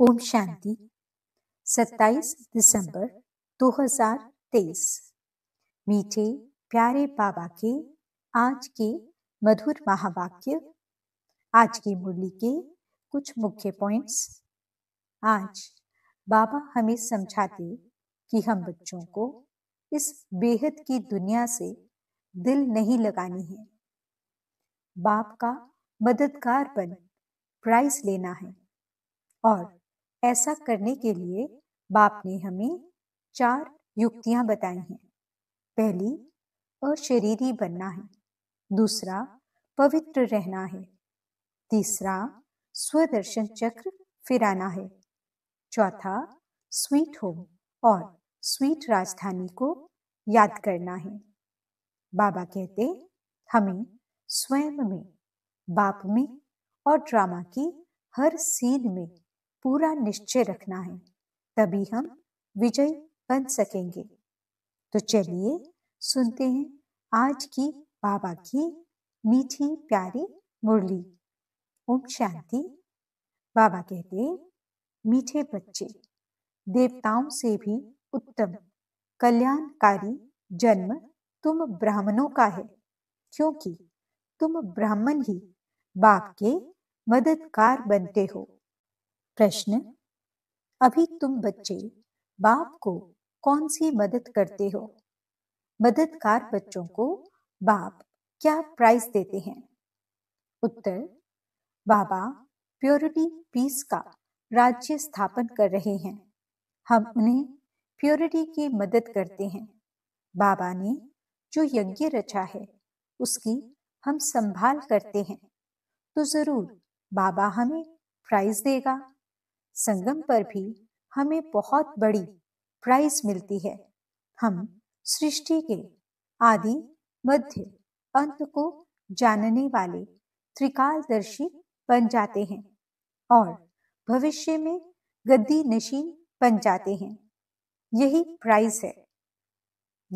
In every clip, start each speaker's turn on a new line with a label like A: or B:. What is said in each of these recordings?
A: ओम शांति 27 दिसंबर 2023 मीठे प्यारे बाबा के आज के मधुर महावाक्य आज की मुरली के कुछ मुख्य पॉइंट्स आज बाबा हमें समझाते कि हम बच्चों को इस बेहद की दुनिया से दिल नहीं लगानी है बाप का मददगार बन प्राइस लेना है और ऐसा करने के लिए बाप ने हमें चार युक्तियां बताई हैं पहली अशरीरी बनना है दूसरा पवित्र रहना है तीसरा स्वदर्शन चक्र फिराना है चौथा स्वीट होम और स्वीट राजधानी को याद करना है बाबा कहते हमें स्वयं में बाप में और ड्रामा की हर सीन में पूरा निश्चय रखना है तभी हम विजयी बन सकेंगे तो चलिए सुनते हैं आज की बाबा की मीठी प्यारी मुरली ओम शांति बाबा कहते मीठे बच्चे देवताओं से भी उत्तम कल्याणकारी जन्म तुम ब्राह्मणों का है क्योंकि तुम ब्राह्मण ही बाप के मददगार बनते हो प्रश्न अभी तुम बच्चे बाप को कौन सी मदद करते हो मददकार बच्चों को बाप क्या प्राइज देते हैं उत्तर बाबा प्योरिटी पीस का राज्य स्थापन कर रहे हैं हम उन्हें प्योरिटी की मदद करते हैं बाबा ने जो यज्ञ रचा है उसकी हम संभाल करते हैं तो जरूर बाबा हमें प्राइज देगा संगम पर भी हमें बहुत बड़ी प्राइज मिलती है हम सृष्टि के आदि मध्य अंत को जानने वाले त्रिकालदर्शी बन जाते हैं और भविष्य में गद्दी नशीन बन जाते हैं यही प्राइज है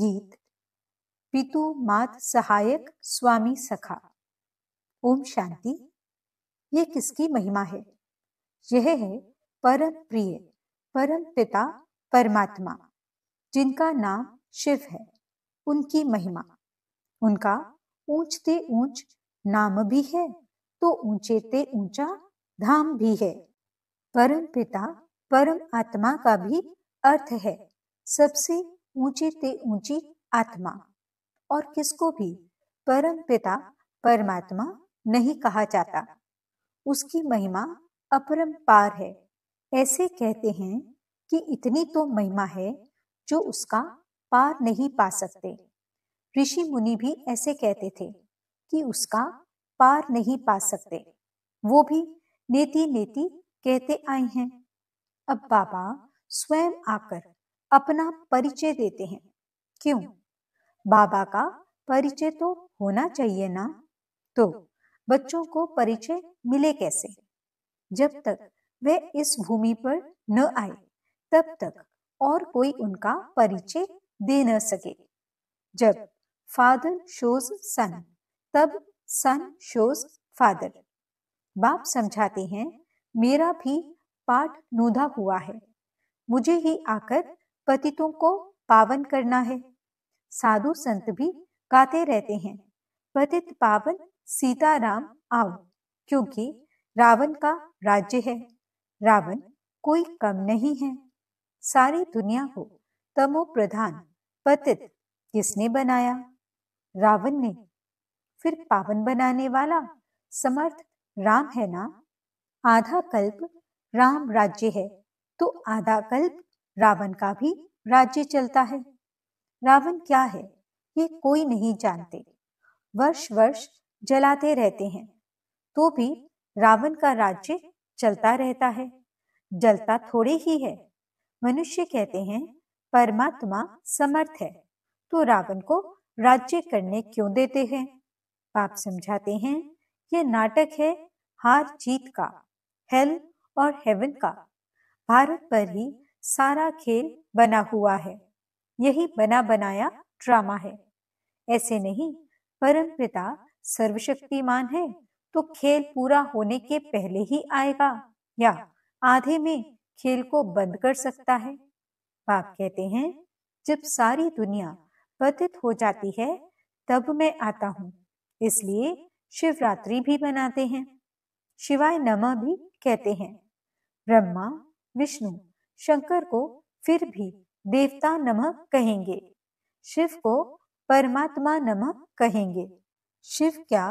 A: गीत पितु मात सहायक स्वामी सखा ओम शांति ये किसकी महिमा है यह है परम प्रिय परम पिता परमात्मा जिनका नाम शिव है उनकी महिमा उनका ऊंचते ऊंच नाम भी है तो ऊंचे ते ऊंचा धाम भी है परम पिता परम आत्मा का भी अर्थ है सबसे ऊंचे ते ऊंची आत्मा और किसको भी परम पिता परमात्मा नहीं कहा जाता उसकी महिमा अपरम पार है ऐसे कहते हैं कि इतनी तो महिमा है जो उसका पार नहीं पा सकते ऋषि मुनि भी ऐसे कहते थे कि उसका पार नहीं पा सकते वो भी नेति नेति कहते आए हैं अब बाबा स्वयं आकर अपना परिचय देते हैं क्यों बाबा का परिचय तो होना चाहिए ना तो बच्चों को परिचय मिले कैसे जब तक वह इस भूमि पर न आए तब तक और कोई उनका परिचय दे न सके जब फादर शोज सन तब सन शोज फादर बाप समझाते हैं मेरा भी पाठ नूधा हुआ है मुझे ही आकर पतितों को पावन करना है साधु संत भी गाते रहते हैं पतित पावन सीताराम आओ क्योंकि रावण का राज्य है रावण कोई कम नहीं है सारी दुनिया को तमो प्रधान पतित किसने बनाया रावण ने फिर पावन बनाने वाला समर्थ राम है ना आधा कल्प राम राज्य है तो आधा कल्प रावण का भी राज्य चलता है रावण क्या है ये कोई नहीं जानते वर्ष वर्ष जलाते रहते हैं तो भी रावण का राज्य चलता रहता है जलता थोड़े ही है मनुष्य कहते हैं परमात्मा समर्थ है तो रावण को राज्य करने क्यों देते हैं पाप समझाते हैं यह नाटक है हार जीत का हेल और हेवन का भारत पर ही सारा खेल बना हुआ है यही बना बनाया ड्रामा है ऐसे नहीं परम पिता सर्वशक्तिमान है तो खेल पूरा होने के पहले ही आएगा या आधे में खेल को बंद कर सकता है बाप कहते हैं जब सारी दुनिया बधित हो जाती है तब मैं आता हूँ इसलिए शिवरात्रि भी मनाते हैं शिवाय नमः भी कहते हैं ब्रह्मा विष्णु शंकर को फिर भी देवता नमः कहेंगे शिव को परमात्मा नमः कहेंगे शिव क्या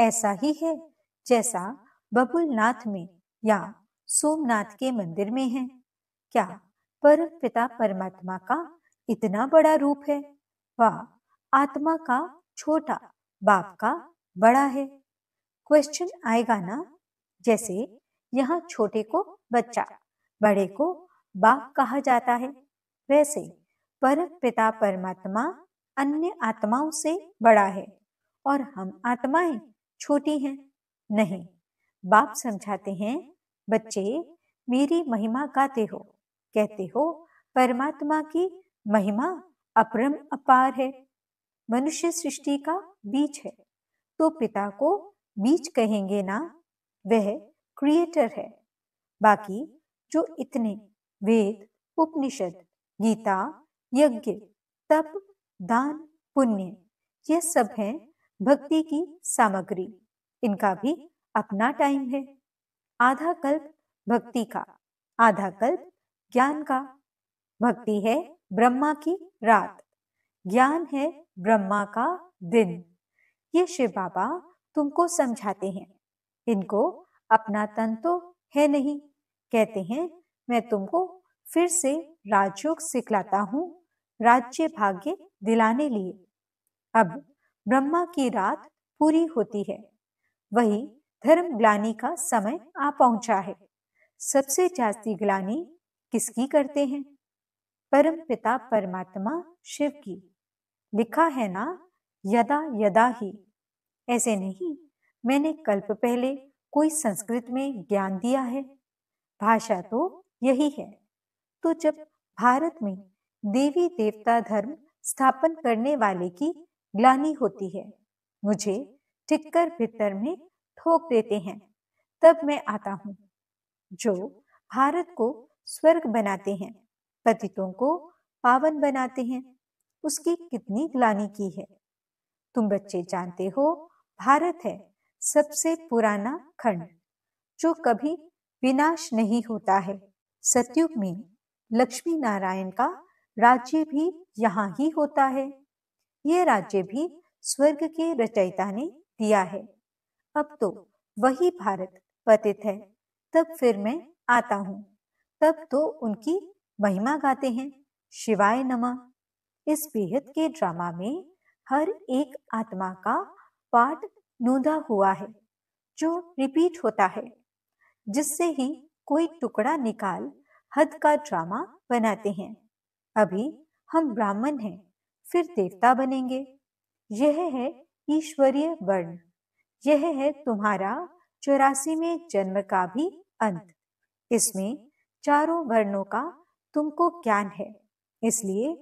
A: ऐसा ही है जैसा बबुलनाथ में या सोमनाथ के मंदिर में है क्या परम पिता परमात्मा का इतना बड़ा रूप है वह आत्मा का छोटा बाप का बड़ा है क्वेश्चन आएगा ना जैसे यहाँ छोटे को बच्चा बड़े को बाप कहा जाता है वैसे परम पिता परमात्मा अन्य आत्माओं से बड़ा है और हम आत्माएं छोटी हैं नहीं बाप समझाते हैं बच्चे मेरी महिमा गाते हो कहते हो परमात्मा की महिमा अपरम अपार है मनुष्य सृष्टि का बीच है तो पिता को बीच कहेंगे ना वह क्रिएटर है बाकी जो इतने वेद उपनिषद गीता यज्ञ तप दान पुण्य यह सब हैं भक्ति की सामग्री इनका भी अपना टाइम है आधा कल्प भक्ति का आधा कल्प ज्ञान का भक्ति है ब्रह्मा की रात ज्ञान है ब्रह्मा का दिन ये शिव बाबा तुमको समझाते हैं इनको अपना तन तो है नहीं कहते हैं मैं तुमको फिर से राजयोग सिखलाता हूँ राज्य भाग्य दिलाने लिए अब ब्रह्मा की रात पूरी होती है वही धर्म ग्लानी का समय आ पहुंचा है सबसे जास्ती ग्लानी किसकी करते हैं परम पिता परमात्मा शिव की लिखा है ना यदा यदा ही ऐसे नहीं मैंने कल्प पहले कोई संस्कृत में ज्ञान दिया है भाषा तो यही है तो जब भारत में देवी देवता धर्म स्थापन करने वाले की ग्लानी होती है मुझे ठिक्कर भीतर में ठोक देते हैं तब मैं आता हूँ जो भारत को स्वर्ग बनाते हैं पतितों को पावन बनाते हैं उसकी कितनी ग्लानी की है तुम बच्चे जानते हो भारत है सबसे पुराना खंड जो कभी विनाश नहीं होता है सतयुग में लक्ष्मी नारायण का राज्य भी यहाँ ही होता है ये राज्य भी स्वर्ग के रचयिता ने दिया है अब तो वही भारत पतित है तब फिर मैं आता हूँ तब तो उनकी महिमा गाते हैं शिवाय नमः इस बेहद के ड्रामा में हर एक आत्मा का पार्ट नूदा हुआ है जो रिपीट होता है जिससे ही कोई टुकड़ा निकाल हद का ड्रामा बनाते हैं अभी हम ब्राह्मण हैं फिर देवता बनेंगे यह है ईश्वरीय वर्ण यह है तुम्हारा चौरासी में जन्म का भी अंत इसमें चारों वर्णों का तुमको ज्ञान है इसलिए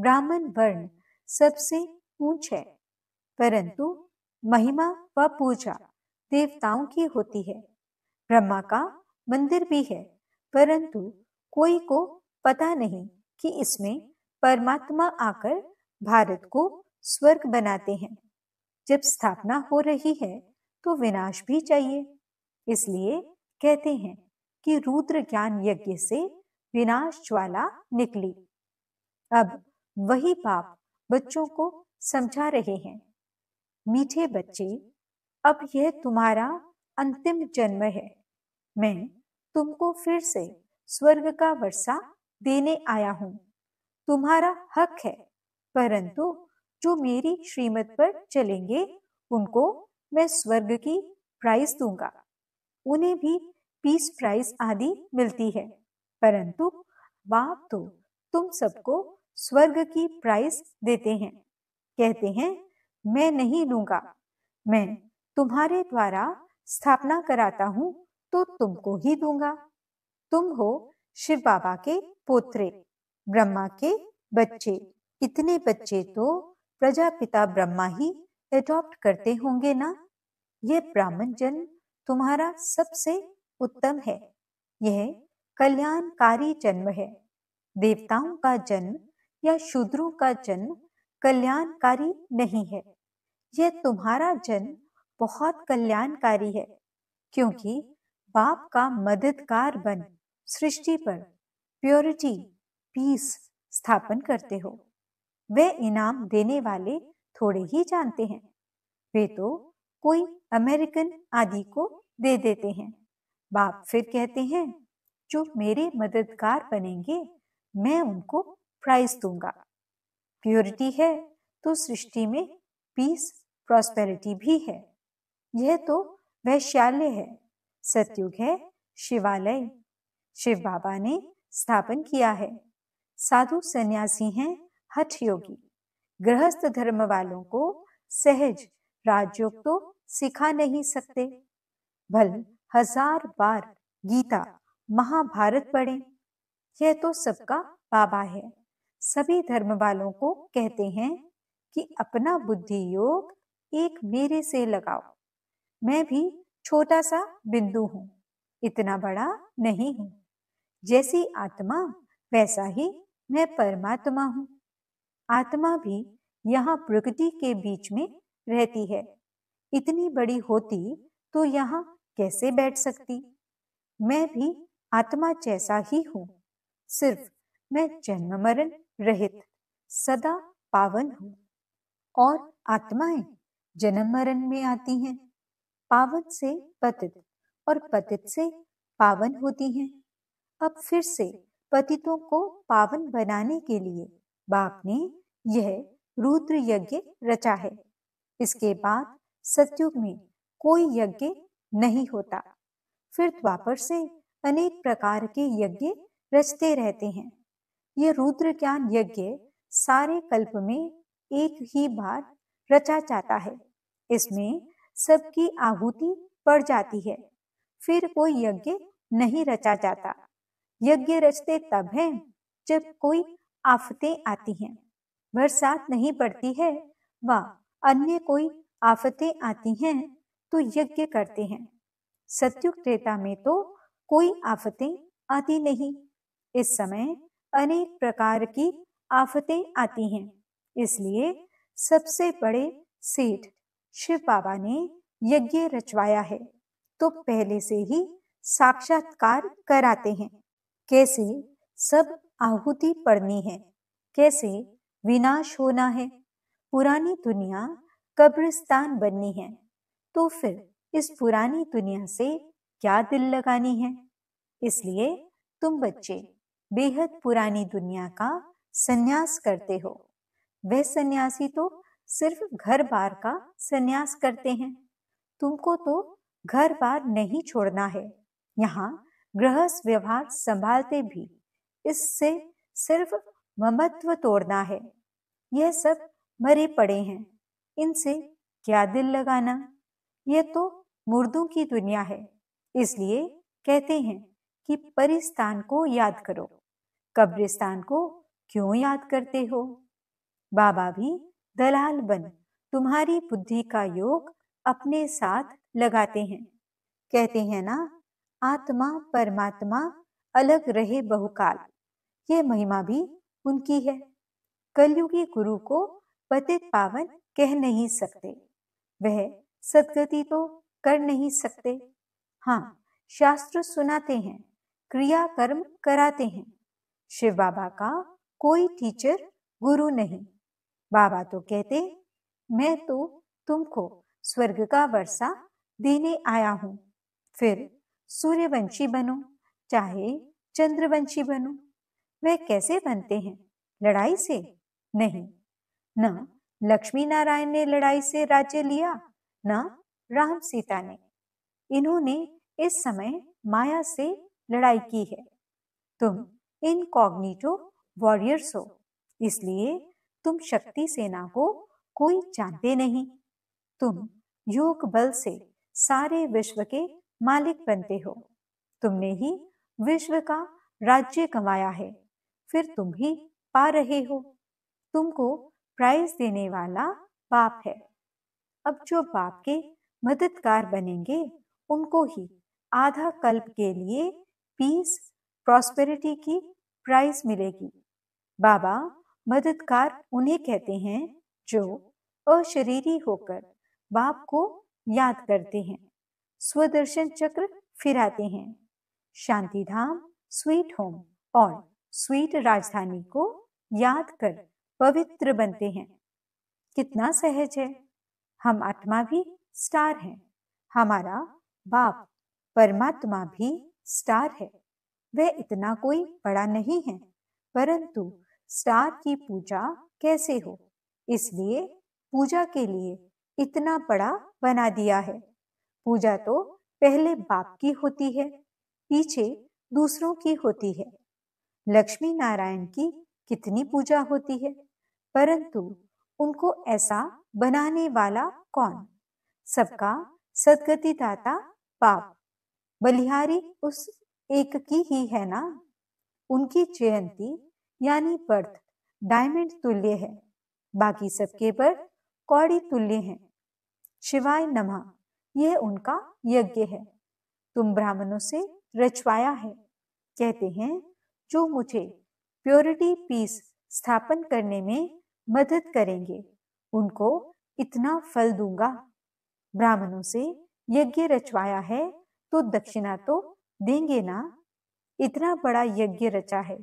A: ब्राह्मण वर्ण सबसे ऊंच है परंतु महिमा व पूजा देवताओं की होती है ब्रह्मा का मंदिर भी है परंतु कोई को पता नहीं कि इसमें परमात्मा आकर भारत को स्वर्ग बनाते हैं जब स्थापना हो रही है तो विनाश भी चाहिए इसलिए कहते हैं कि रुद्र ज्ञान यज्ञ से विनाश ज्वाला निकली अब वही पाप बच्चों को समझा रहे हैं मीठे बच्चे अब यह तुम्हारा अंतिम जन्म है मैं तुमको फिर से स्वर्ग का वर्षा देने आया हूँ तुम्हारा हक है परंतु जो मेरी श्रीमत पर चलेंगे उनको मैं स्वर्ग की प्राइस दूंगा उन्हें भी पीस प्राइस आदि मिलती है परंतु बाप तो तुम सबको स्वर्ग की प्राइस देते हैं कहते हैं मैं नहीं लूंगा मैं तुम्हारे द्वारा स्थापना कराता हूं तो तुमको ही दूंगा तुम हो शिव बाबा के पोत्रे ब्रह्मा के बच्चे इतने बच्चे तो प्रजापिता ब्रह्मा ही एडॉप्ट करते होंगे ना यह ब्राह्मण जन तुम्हारा सबसे उत्तम है यह कल्याणकारी जन्म है देवताओं का जन्म या शूद्रों का जन्म कल्याणकारी नहीं है यह तुम्हारा जन्म बहुत कल्याणकारी है क्योंकि बाप का मददगार बन सृष्टि पर प्योरिटी पीस स्थापन करते हो वे इनाम देने वाले थोड़े ही जानते हैं वे तो कोई अमेरिकन आदि को दे देते हैं बाप फिर कहते हैं जो मेरे मददगार बनेंगे मैं उनको प्राइज दूंगा प्योरिटी है तो सृष्टि में पीस प्रॉस्पेरिटी भी है यह तो वैश्यालय है सतयुग है शिवालय शिव बाबा ने स्थापन किया है साधु सन्यासी हैं हठ योगी गृहस्थ धर्म वालों को सहज राजयोग तो सिखा नहीं सकते भल हजार बार गीता महाभारत पढ़ें यह तो सबका बाबा है सभी धर्म वालों को कहते हैं कि अपना बुद्धि योग एक मेरे से लगाओ मैं भी छोटा सा बिंदु हूँ इतना बड़ा नहीं हूँ जैसी आत्मा वैसा ही मैं परमात्मा हूँ आत्मा भी यहाँ प्रकृति के बीच में रहती है इतनी बड़ी होती तो यहाँ कैसे बैठ सकती मैं भी आत्मा जैसा ही हूँ सिर्फ मैं जन्म मरण रहित सदा पावन हूँ और आत्माएं जन्म मरण में आती हैं पावन से पतित और पतित से पावन होती हैं अब फिर से पतितों को पावन बनाने के लिए बाप ने यह रुद्र यज्ञ रचा है इसके बाद सतयुग में कोई यज्ञ नहीं होता फिर द्वापर से अनेक प्रकार के यज्ञ रचते रहते हैं यह रुद्र ज्ञान यज्ञ सारे कल्प में एक ही बार रचा जाता है इसमें सबकी आहुति पड़ जाती है फिर कोई यज्ञ नहीं रचा जाता यज्ञ रचते तब है जब कोई आफतें आती हैं बरसात नहीं पड़ती है व अन्य कोई आफतें आती हैं तो यज्ञ करते हैं सत्युग त्रेता में तो कोई आफतें आती नहीं इस समय अनेक प्रकार की आफतें आती हैं इसलिए सबसे बड़े सेठ शिव बाबा ने यज्ञ रचवाया है तो पहले से ही साक्षात्कार कराते हैं कैसे सब आहुति पड़नी है कैसे विनाश होना है पुरानी दुनिया कब्रिस्तान बननी है तो फिर इस पुरानी दुनिया से क्या दिल लगानी है इसलिए तुम बच्चे बेहद पुरानी दुनिया का संन्यास करते हो वह सन्यासी तो सिर्फ घर बार का संन्यास करते हैं तुमको तो घर बार नहीं छोड़ना है यहाँ गृहस्थ व्यवहार संभालते भी इससे सिर्फ ममत्व तोड़ना है यह सब मरे पड़े हैं इनसे क्या दिल लगाना यह तो मुर्दों की दुनिया है इसलिए कहते हैं कि परिस्थान को याद करो कब्रिस्तान को क्यों याद करते हो बाबा भी दलाल बन तुम्हारी बुद्धि का योग अपने साथ लगाते हैं कहते हैं ना आत्मा परमात्मा अलग रहे बहुकाल ये महिमा भी उनकी है कलयुगी गुरु को पतित पावन कह नहीं सकते वह सदगति तो कर नहीं सकते हाँ शास्त्र सुनाते हैं क्रिया कर्म कराते हैं शिव बाबा का कोई टीचर गुरु नहीं बाबा तो कहते मैं तो तुमको स्वर्ग का वर्षा देने आया हूँ फिर सूर्यवंशी बनो चाहे चंद्रवंशी बनो वह कैसे बनते हैं लड़ाई से नहीं न लक्ष्मी नारायण ने लड़ाई से राज्य लिया ना राम सीता ने इन्होंने इस समय माया से लड़ाई की है तुम कॉग्निटो वॉरियर्स हो इसलिए तुम शक्ति सेना को कोई जानते नहीं तुम योग बल से सारे विश्व के मालिक बनते हो तुमने ही विश्व का राज्य कमाया है फिर तुम ही पा रहे हो तुमको प्राइज देने वाला बाप है अब जो बाप के मददगार बनेंगे उनको ही आधा कल्प के लिए पीस प्रॉस्पेरिटी की प्राइस मिलेगी बाबा मददगार उन्हें कहते हैं जो अशरीरी होकर बाप को याद करते हैं स्वदर्शन चक्र फिराते हैं शांति धाम स्वीट होम और स्वीट राजधानी को याद कर पवित्र बनते हैं कितना सहज है हम आत्मा भी स्टार हैं हमारा बाप परमात्मा भी स्टार है वह इतना कोई बड़ा नहीं है परंतु स्टार की पूजा कैसे हो इसलिए पूजा के लिए इतना बड़ा बना दिया है पूजा तो पहले बाप की होती है पीछे दूसरों की होती है लक्ष्मी नारायण की कितनी पूजा होती है परंतु उनको ऐसा बनाने वाला कौन सबका सदगति दाता पाप बलिहारी उस एक की ही है ना उनकी जयंती यानी बर्थ डायमंड तुल्य है बाकी सबके बर्थ कौड़ी तुल्य है शिवाय नमा यह उनका यज्ञ है तुम ब्राह्मणों से रचवाया है कहते हैं जो मुझे प्योरिटी पीस स्थापन करने में मदद करेंगे उनको इतना फल दूंगा ब्राह्मणों से यज्ञ रचवाया है तो दक्षिणा तो देंगे ना इतना बड़ा यज्ञ रचा है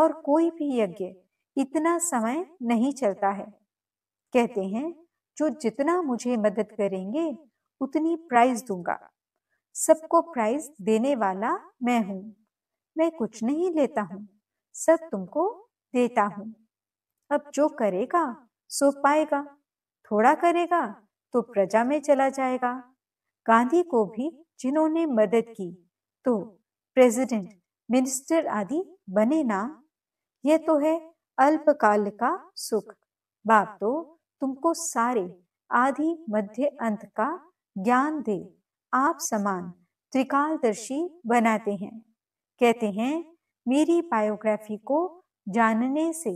A: और कोई भी यज्ञ इतना समय नहीं चलता है कहते हैं जो जितना मुझे मदद करेंगे उतनी प्राइज दूंगा सबको प्राइज देने वाला मैं हूँ मैं कुछ नहीं लेता हूँ सब तुमको देता हूँ अब जो करेगा सो पाएगा थोड़ा करेगा तो प्रजा में चला जाएगा गांधी को भी जिन्होंने मदद की तो प्रेसिडेंट मिनिस्टर आदि बने ना यह तो है अल्पकाल का सुख बाप तो तुमको सारे आदि मध्य अंत का ज्ञान दे आप समान त्रिकालदर्शी बनाते हैं कहते हैं मेरी बायोग्राफी को जानने से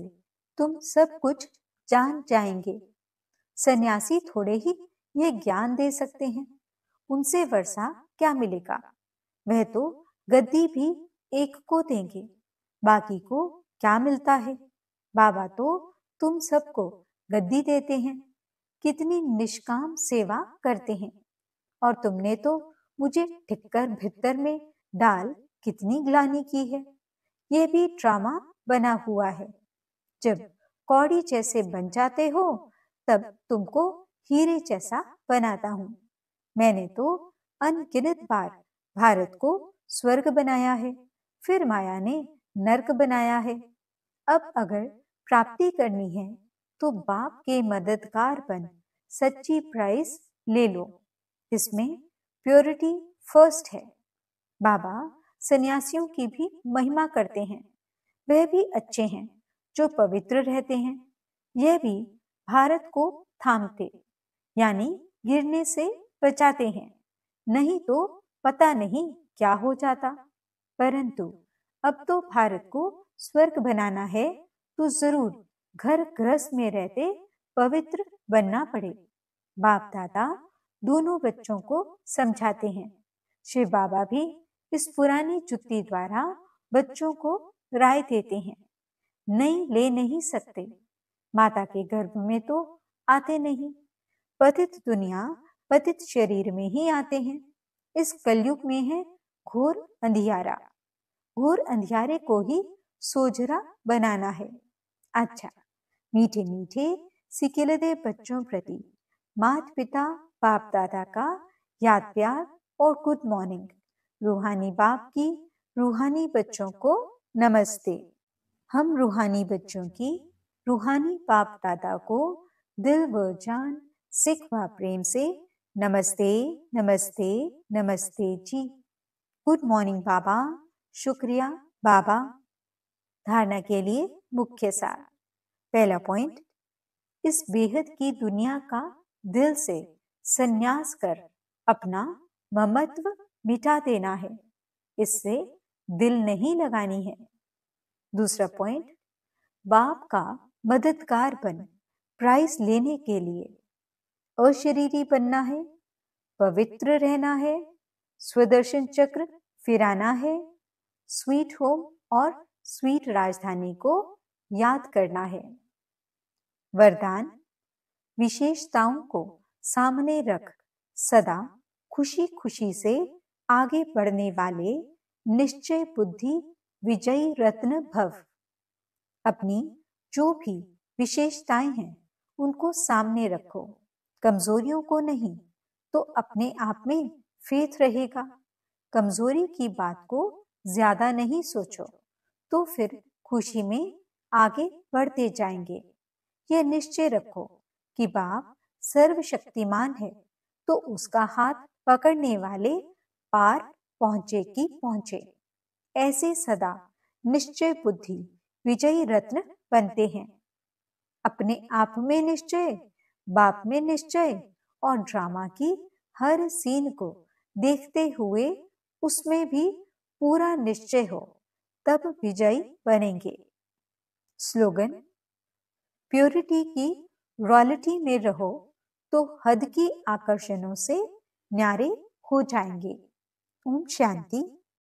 A: तुम सब कुछ जान जाएंगे सन्यासी थोड़े ही ये ज्ञान दे सकते हैं उनसे वर्षा क्या मिलेगा वह तो गद्दी भी एक को देंगे बाकी को क्या मिलता है बाबा तो तुम सबको गद्दी देते हैं कितनी निष्काम सेवा करते हैं और तुमने तो मुझे ठिककर भितर में डाल कितनी ग्लानी की है यह भी ड्रामा बना हुआ है जब कौड़ी जैसे बन जाते हो तब तुमको हीरे जैसा बनाता हूँ मैंने तो अनगिनत बार भारत को स्वर्ग बनाया है फिर माया ने नरक बनाया है अब अगर प्राप्ति करनी है तो बाप के मददगार बन सच्ची प्राइस ले लो इसमें प्योरिटी फर्स्ट है बाबा सन्यासियों की भी महिमा करते हैं वह भी अच्छे हैं जो पवित्र रहते हैं यह भी भारत को थामते यानी गिरने से बचाते हैं नहीं तो पता नहीं क्या हो जाता परंतु अब तो भारत को स्वर्ग बनाना है तो जरूर घर गृहस्थ में रहते पवित्र बनना पड़े बाप दादा दोनों बच्चों को समझाते हैं शिव बाबा भी इस पुरानी जुत्ती द्वारा बच्चों को राय देते हैं नहीं ले नहीं सकते माता के गर्भ में तो आते नहीं पतित दुनिया पतित शरीर में ही आते हैं इस कलयुग में है घोर अंधियारा घोर अंधियारे को ही सोजरा बनाना है अच्छा मीठे मीठे सिकिलदे बच्चों प्रति मात पिता बाप दादा का याद प्यार और गुड मॉर्निंग रूहानी बाप की रूहानी बच्चों को नमस्ते हम रूहानी बच्चों की रूहानी बाप दादा को दिल व जान सिख व प्रेम से नमस्ते नमस्ते नमस्ते जी गुड मॉर्निंग बाबा शुक्रिया बाबा धारणा के लिए मुख्य सार पहला पॉइंट इस बेहद की दुनिया का दिल से संन्यास कर अपना ममत्व मिटा देना है इससे दिल नहीं लगानी है दूसरा पॉइंट बाप का मददगार बन प्राइस लेने के लिए अशरीरी बनना है पवित्र रहना है स्वदर्शन चक्र फिराना है स्वीट होम और स्वीट राजधानी को याद करना है वरदान विशेषताओं को सामने रख सदा खुशी खुशी से आगे बढ़ने वाले निश्चय बुद्धि विजयी रत्न भव अपनी जो भी विशेषताएं हैं उनको सामने रखो कमजोरियों को नहीं तो अपने आप में फेथ रहेगा कमजोरी की बात को ज्यादा नहीं सोचो तो फिर खुशी में आगे बढ़ते जाएंगे यह निश्चय रखो कि बाप सर्वशक्तिमान है तो उसका हाथ पकड़ने वाले पार पहुंचे की पहुंचे ऐसे सदा निश्चय बुद्धि विजयी रत्न बनते हैं अपने आप में निश्चय बाप में निश्चय और ड्रामा की हर सीन को देखते हुए उसमें भी पूरा निश्चय हो तब विजयी बनेंगे स्लोगन प्योरिटी की रॉयलिटी में रहो तो हद की आकर्षणों से न्यारे हो जाएंगे Om Shanti.